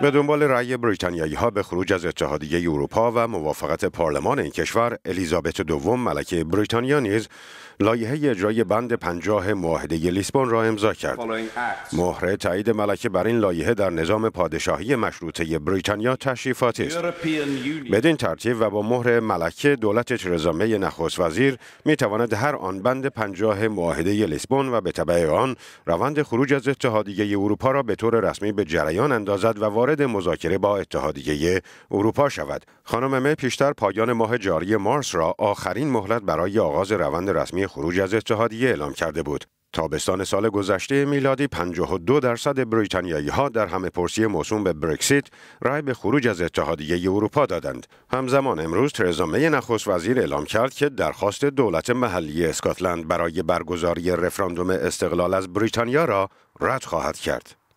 به دنبال رأی بریتانیایی ها به خروج از اتحادیه اروپا و موافقت پارلمان این کشور الیزابت دوم ملکه بریتانیا نیز لایحه اجرای بند پنجاه معاهده لیسبون را امضا کرد. مهر تایید ملکه بر این لایحه در نظام پادشاهی مشروطه بریتانیا تشریفاتی است. بدین ترتیب و با مهر ملکه دولت ترزامه نخست وزیر می تواند هر آن بند پنجاه معاهده لیسبون و به تبع آن روند خروج از اتحادیه اروپا را به طور رسمی به جریان اندازد و وارد مذاکره با اتحادیه اروپا شود. خانم می پیشتر پایان ماه جاری مارس را آخرین مهلت برای آغاز روند رسمی خروج از اتحادیه اعلام کرده بود. تابستان سال گذشته میلادی 52 درصد بریتانیایی ها در همه پرسی موسوم به برکسیت رأی به خروج از اتحادیه اروپا دادند. همزمان امروز ترزا می نخست وزیر اعلام کرد که درخواست دولت محلی اسکاتلند برای برگزاری رفراندوم استقلال از بریتانیا را رد خواهد کرد.